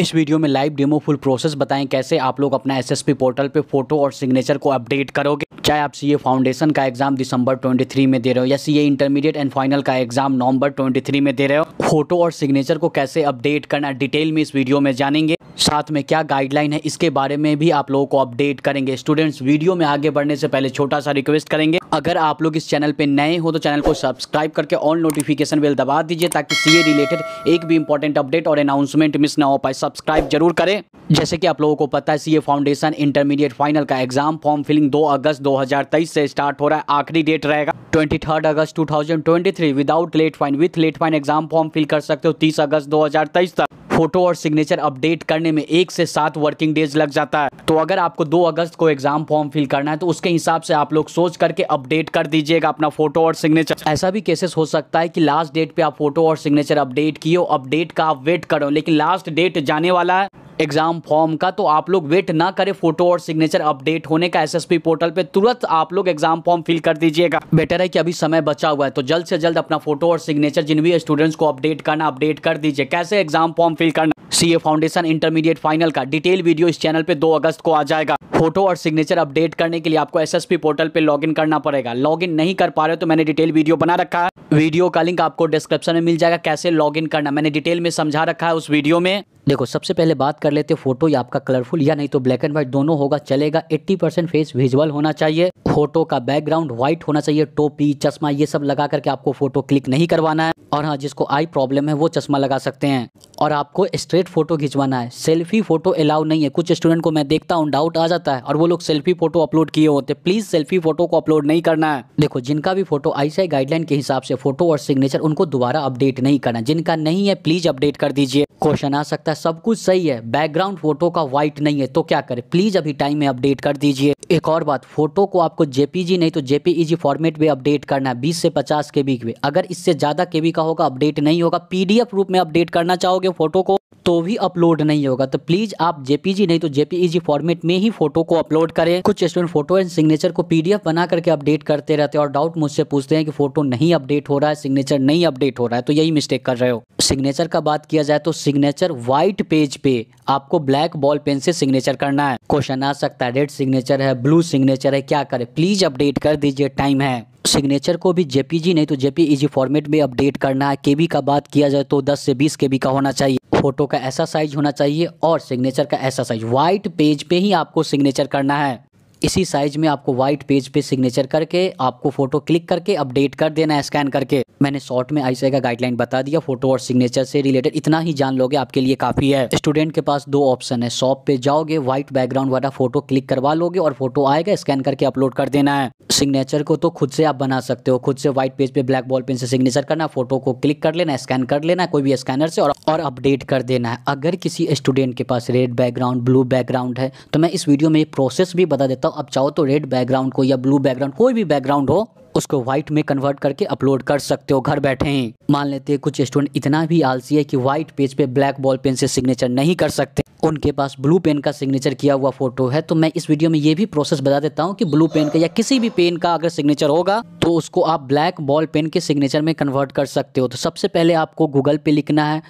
इस वीडियो में live demo full process बताएं कैसे आप लोग अपना एसएसपी पोर्टल पे फोटो और सिग्नेचर को अपडेट करोगे चाहे आप सी फाउंडेशन का एग्जाम दिसंबर 23 में दे रहे हो या सी इंटरमीडिएट एंड फाइनल का एग्जाम नवंबर 23 में दे रहे हो फोटो और सिग्नेचर को कैसे अपडेट करना डिटेल में इस वीडियो में जानेंगे साथ में क्या गाइडलाइन है इसके बारे में भी आप लोगों को अपडेट करेंगे स्टूडेंट्स वीडियो में आगे बढ़ने से पहले छोटा सा रिक्वेस्ट करेंगे अगर आप लोग इस चैनल पर नए हो तो चैनल को सब्सक्राइब करके ऑल नोटिफिकेशन बेल दबा दीजिए ताकि सीए रिलेटेड एक भी इंपॉर्टेंट अपडेट और अनाउंसमेंट मिस ना हो पाए सब्सक्राइब जरूर करें जैसे कि आप लोगों को पता है सीए फाउंडेशन इंटरमीडिएट फाइनल का एग्जाम फॉर्म फिलिंग दो अगस्त दो 2023 से स्टार्ट हो रहा है आखिरी डेट रहेगा 23 अगस्त 2023 without late fine with late fine exam form fill कर सकते हो 30 अगस्त 2023 तक फोटो और सिग्नेचर अपडेट करने में एक से सात वर्किंग डेज लग जाता है तो अगर आपको दो अगस्त को एग्जाम फॉर्म फिल करना है तो उसके हिसाब से आप लोग सोच करके अपडेट कर दीजिएगा अपना फोटो और सिग्नेचर ऐसा भी केसेस हो सकता है कि लास्ट डेट पे आप फोटो और सिग्नेचर अपडेट किए अपडेट का आप वेट करो लेकिन लास्ट डेट जाने वाला है एग्ज़ाम फॉर्म का तो आप लोग वेट ना करें फोटो और सिग्नेचर अपडेट होने का एसएसपी पोर्टल पे तुरंत आप लोग एग्जाम फॉर्म फिल कर दीजिएगा बेटर है कि अभी समय बचा हुआ है तो जल्द से जल्द अपना फोटो और सिग्नेचर जिन भी स्टूडेंट्स को अपडेट करना अपडेट कर दीजिए कैसे एग्जाम फॉर्म फिल करना सीए फाउंडेशन इंटरमीडिएट फाइनल का डिटेल वीडियो इस चैनल पे 2 अगस्त को आ जाएगा फोटो और सिग्नेचर अपडेट करने के लिए आपको एसएसपी पोर्टल पे लॉगिन करना पड़ेगा लॉगिन नहीं कर पा रहे हो तो मैंने डिटेल वीडियो बना रखा है वीडियो का लिंक आपको डिस्क्रिप्शन में मिल जाएगा कैसे लॉगिन करना मैंने डिटेल में समझा रखा है उस वीडियो में देखो सबसे पहले बात कर लेते फोटो या आपका कलरफुल या नहीं तो ब्लैक एंड व्हाइट दोनों होगा चलेगा 80 परसेंट फेस विजुअल होना चाहिए फोटो का बैकग्राउंड व्हाइट होना चाहिए टोपी चश्मा ये सब लगा करके आपको फोटो क्लिक नहीं करवाना है और हाँ जिसको आई प्रॉब्लम है वो चश्मा लगा सकते हैं और आपको स्ट्रेट पोर्ट्रेट फोटो खिंचवाना है सेल्फी फोटो अलाउ नहीं है कुछ स्टूडेंट को मैं देखता हूँ डाउट आ जाता है और वो लोग सेल्फी फोटो अपलोड किए होते प्लीज सेल्फी फोटो को अपलोड नहीं करना है देखो जिनका भी फोटो आईसीआई गाइडलाइन के हिसाब से फोटो और सिग्नेचर उनको दोबारा अपडेट नहीं करना जिनका नहीं है प्लीज अपडेट कर दीजिए क्वेश्चन आ सकता है सब कुछ सही है बैकग्राउंड फोटो का व्हाइट नहीं है तो क्या करें प्लीज अभी टाइम में अपडेट कर दीजिए एक और बात फोटो को आपको जेपीजी नहीं तो जेपीईजी फॉर्मेट e में अपडेट करना है 20 से 50 के बी के अगर इससे ज़्यादा के का होगा अपडेट नहीं होगा पीडीएफ रूप में अपडेट करना चाहोगे फोटो को तो भी अपलोड नहीं होगा तो प्लीज आप जेपीजी नहीं तो जेपीईजी फॉर्मेट e में ही फोटो को अपलोड करें कुछ स्टूडेंट फोटो एंड सिग्नेचर को पीडीएफ बना करके अपडेट करते रहते हैं और डाउट मुझसे पूछते हैं कि फोटो नहीं अपडेट हो रहा है सिग्नेचर नहीं अपडेट हो रहा है तो यही मिस्टेक कर रहे हो सिग्नेचर का बात किया जाए तो सिग्नेचर व्हाइट पेज पे आपको ब्लैक बॉल पेन से सिग्नेचर करना है क्वेश्चन आ सकता है रेड सिग्नेचर है ब्लू सिग्नेचर है क्या करें प्लीज अपडेट कर दीजिए टाइम है सिग्नेचर को भी जेपीजी नहीं तो जेपीईजी फॉर्मेट में अपडेट करना है केबी का बात किया जाए तो 10 से 20 केबी का होना चाहिए फोटो का ऐसा साइज होना चाहिए और सिग्नेचर का ऐसा साइज व्हाइट पेज पे ही आपको सिग्नेचर करना है इसी साइज में आपको व्हाइट पेज पे सिग्नेचर करके आपको फोटो क्लिक करके अपडेट कर देना है स्कैन करके मैंने शॉर्ट में आई का गाइडलाइन बता दिया फोटो और सिग्नेचर से रिलेटेड इतना ही जान लोगे आपके लिए काफी है स्टूडेंट के पास दो ऑप्शन है शॉप पे जाओगे व्हाइट बैकग्राउंड वाला फोटो क्लिक करवा लोगे और फोटो आएगा स्कैन करके अपलोड कर देना है सिग्नेचर को तो खुद से आप बना सकते हो खुद से व्हाइट पेज पे ब्लैक बॉल पेन से सिग्नेचर करना फोटो को क्लिक कर लेना स्कैन कर लेना कोई भी स्कैनर से और, अपडेट कर देना है अगर किसी स्टूडेंट के पास रेड बैकग्राउंड ब्लू बैकग्राउंड है तो मैं इस वीडियो में प्रोसेस भी बता देता आप चाहो तो रेड बैकग्राउंड को या ब्लू बैकग्राउंड कोई भी बैकग्राउंड हो उसको व्हाइट में कन्वर्ट करके अपलोड कर सकते हो घर बैठे ही मान लेते हैं कुछ स्टूडेंट इतना भी आलसी है कि व्हाइट पेज पे ब्लैक बॉल पेन से सिग्नेचर नहीं कर सकते उनके पास ब्लू पेन का सिग्नेचर किया हुआ फोटो है तो मैं इस वीडियो में ये भी प्रोसेस बता देता हूँ कि ब्लू पेन का या किसी भी पेन का अगर सिग्नेचर होगा तो उसको आप ब्लैक बॉल पेन के सिग्नेचर में कन्वर्ट कर सकते हो तो सबसे पहले आपको गूगल पे लिखना है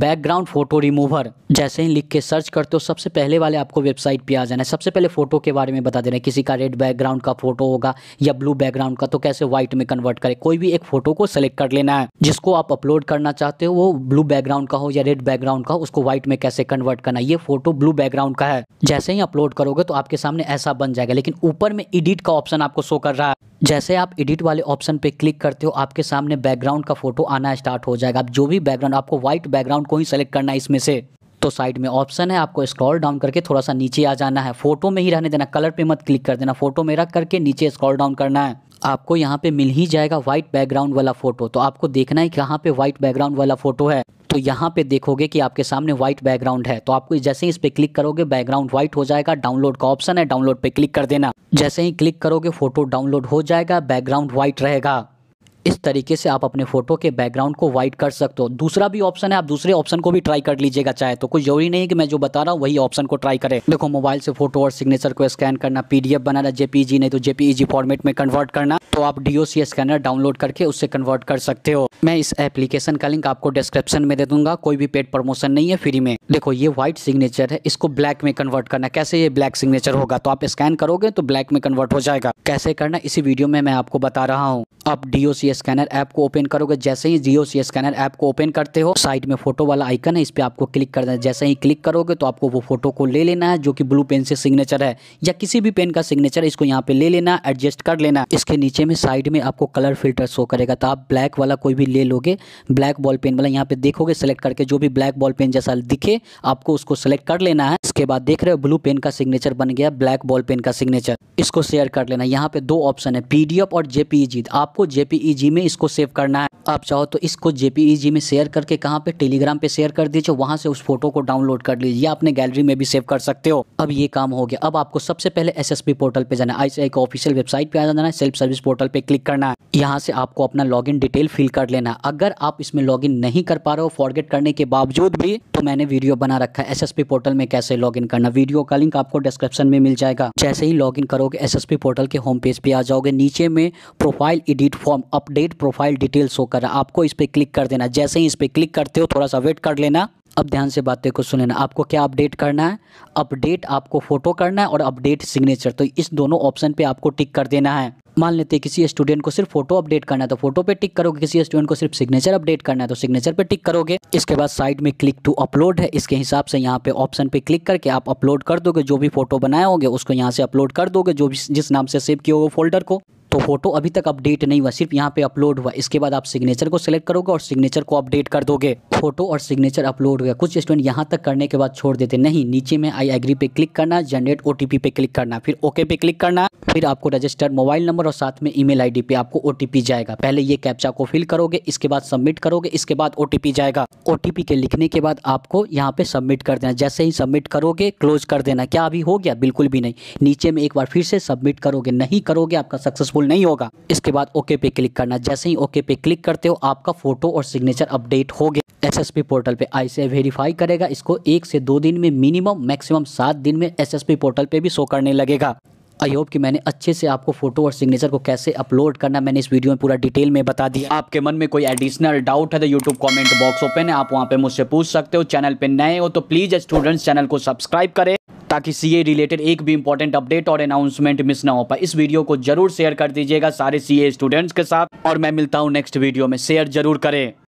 बैकग्राउंड फ़ोटो रिमूवर जैसे ही लिख के सर्च करते हो सबसे पहले वाले आपको वेबसाइट पे आ जाना है सबसे पहले फ़ोटो के बारे में बता दे रहे हैं किसी का रेड बैकग्राउंड का फ़ोटो होगा या ब्लू बैकग्राउंड का तो कैसे व्हाइट में कन्वर्ट करें कोई भी एक फ़ोटो को सेलेक्ट कर लेना है जिसको आप अपलोड करना चाहते हो वो ब्लू बैकग्राउंड का हो या रेड बैकग्राउंड का उसको व्हाइट में कैसे कन्वर्ट करना ये फ़ोटो ब्लू बैकग्राउंड का है जैसे ही अपलोड करोगे तो आपके सामने ऐसा बन जाएगा लेकिन ऊपर में एडिट का ऑप्शन आपको शो कर रहा है जैसे आप एडिट वाले ऑप्शन पे क्लिक करते हो आपके सामने बैकग्राउंड का फोटो आना स्टार्ट हो जाएगा आप जो भी बैकग्राउंड आपको व्हाइट बैकग्राउंड को ही सेलेक्ट करना है इसमें से तो साइड में ऑप्शन है आपको स्क्रॉल डाउन करके थोड़ा सा नीचे आ जाना है फोटो में ही रहने देना कलर पे मत क्लिक कर देना फोटो में रख करके नीचे स्क्रॉल डाउन करना है आपको यहाँ पे मिल ही जाएगा व्हाइट बैकग्राउंड वाला फ़ोटो तो आपको देखना है कहाँ पे व्हाइट बैकग्राउंड वाला फ़ोटो है तो यहाँ पे देखोगे कि आपके सामने व्हाइट बैकग्राउंड है तो आपको जैसे ही इस पे क्लिक करोगे बैकग्राउंड व्हाइट हो जाएगा डाउनलोड का ऑप्शन है डाउनलोड पे क्लिक कर देना जैसे ही क्लिक करोगे फोटो डाउनलोड हो जाएगा बैकग्राउंड व्हाइट रहेगा इस तरीके से आप अपने फोटो के बैकग्राउंड को वाइट कर सकते हो दूसरा भी ऑप्शन है आप दूसरे ऑप्शन को भी ट्राई कर लीजिएगा चाहे तो कोई जरूरी नहीं कि मैं जो बता रहा हूँ वही ऑप्शन को ट्राई करें देखो मोबाइल से फोटो और सिग्नेचर को स्कैन करना पीडीएफ बनाना जेपीजी नहीं तो जेपीजी फॉर्मेट में कन्वर्ट करना तो आप डीओसी स्कैनर डाउनलोड करके उससे कन्वर्ट कर सकते हो मैं इस एप्लीकेशन का लिंक आपको डिस्क्रिप्शन में दे दूंगा कोई भी पेड प्रमोशन नहीं है फ्री में देखो ये व्हाइट सिग्नेचर है इसको ब्लैक में कन्वर्ट करना कैसे ये ब्लैक सिग्नेचर होगा तो आप स्कैन करोगे तो ब्लैक में कन्वर्ट हो जाएगा कैसे करना इसी वीडियो में मैं आपको बता रहा हूँ आप डी स्कैनर ऐप को ओपन करोगे जैसे ही डी स्कैनर ऐप को ओपन करते हो साइड में फोटो वाला आइकन है इस पर आपको क्लिक करना है जैसे ही क्लिक करोगे तो आपको वो फोटो को ले लेना है जो कि ब्लू पेन से सिग्नेचर है या किसी भी पेन का सिग्नेचर इसको यहाँ पे ले लेना एडजस्ट कर लेना इसके नीचे में साइड में आपको कलर फिल्टर शो करेगा तो आप ब्लैक वाला कोई भी ले लोगे ब्लैक बॉल पेन वाला यहाँ पे देखोगे सेलेक्ट करके जो भी ब्लैक बॉल पेन जैसा दिखे आपको उसको सेलेक्ट कर लेना है इसके बाद देख रहे हो ब्लू पेन का सिग्नेचर बन गया ब्लैक बॉल पेन का सिग्नेचर इसको शेयर कर लेना यहाँ पे दो ऑप्शन है पीडीएफ और जेपीजी e आप आपको जेपीईजी में इसको सेव करना है आप चाहो तो इसको जेपीईजी में शेयर करके कहाँ पे टेलीग्राम पे शेयर कर दीजिए वहाँ से उस फोटो को डाउनलोड कर लीजिए या अपने गैलरी में भी सेव कर सकते हो अब ये काम हो गया अब आपको सबसे पहले एस पोर्टल पे जाना है आई का ऑफिशियल वेबसाइट पे आ जाना है सेल्फ सर्विस पोर्टल पे क्लिक करना है यहाँ से आपको अपना लॉग डिटेल फिल कर लेना अगर आप इसमें लॉग नहीं कर पा रहे हो फॉरगेट करने के बावजूद भी तो मैंने वीडियो बना रखा है एस पोर्टल में कैसे लॉग करना वीडियो का लिंक आपको डिस्क्रिप्शन में मिल जाएगा जैसे ही लॉग करोगे एस पोर्टल के होम पेज पे आ जाओगे नीचे में प्रोफाइल इडियो डीट form update profile detail show कर रहा है आपको इस पर क्लिक कर देना जैसे ही इस पर क्लिक करते हो थोड़ा सा वेट कर लेना अब ध्यान से बातें को सुन लेना आपको क्या अपडेट करना है अपडेट आपको फोटो करना है और अपडेट सिग्नेचर तो इस दोनों ऑप्शन पे आपको टिक कर देना है मान लेते हैं किसी स्टूडेंट को सिर्फ फोटो अपडेट करना है तो फोटो पे टिक करोगे किसी स्टूडेंट को सिर्फ सिग्नेचर अपडेट करना है तो सिग्नेचर पे टिक करोगे इसके बाद साइड में क्लिक टू अपलोड है इसके हिसाब से यहाँ पे ऑप्शन पे क्लिक करके आप अपलोड कर दोगे जो भी फोटो बनाए होंगे उसको यहाँ से अपलोड कर दोगे जो भी जिस नाम से सेव किए होगे फोल्डर को तो फोटो अभी तक अपडेट नहीं हुआ सिर्फ यहाँ पे अपलोड हुआ इसके बाद आप सिग्नेचर को सिलेक्ट करोगे और सिग्नेचर को अपडेट कर दोगे फोटो और सिग्नेचर अपलोड हो गया कुछ स्टूडेंट यहाँ तक करने के बाद छोड़ देते नहीं नीचे में आई एग्री पे क्लिक करना जनरेट ओ पे क्लिक करना फिर ओके पे क्लिक करना फिर आपको रजिस्टर्ड मोबाइल नंबर और साथ में ईमेल आईडी पे आपको ओटीपी जाएगा पहले ये कैप्चा को फिल करोगे इसके बाद सबमिट करोगे इसके बाद ओटीपी जाएगा ओटीपी के लिखने के बाद आपको यहाँ पे सबमिट कर देना जैसे ही सबमिट करोगे क्लोज कर देना क्या अभी हो गया बिल्कुल भी नहीं नीचे में एक बार फिर से सबमिट करोगे नहीं करोगे आपका सक्सेसफुल फुल नहीं होगा इसके बाद ओके पे क्लिक करना जैसे ही ओके पे क्लिक करते हो आपका फोटो और सिग्नेचर अपडेट हो गया एसएसपी पोर्टल पे आई से वेरीफाई करेगा इसको एक से दो दिन में मिनिमम मैक्सिमम सात दिन में एसएसपी पोर्टल पे भी शो करने लगेगा आई होप कि मैंने अच्छे से आपको फोटो और सिग्नेचर को कैसे अपलोड करना मैंने इस वीडियो में पूरा डिटेल में बता दिया आपके मन में कोई एडिशनल डाउट है तो यूट्यूब कॉमेंट बॉक्स ओपन है आप वहाँ पे मुझसे पूछ सकते हो चैनल पे नए हो तो प्लीज स्टूडेंट्स चैनल को सब्सक्राइब करें ताकि सीए रिलेटेड एक भी इंपॉर्टेंट अपडेट और अनाउंसमेंट मिस ना हो पाए इस वीडियो को जरूर शेयर कर दीजिएगा सारे सीए स्टूडेंट्स के साथ और मैं मिलता हूँ नेक्स्ट वीडियो में शेयर जरूर करें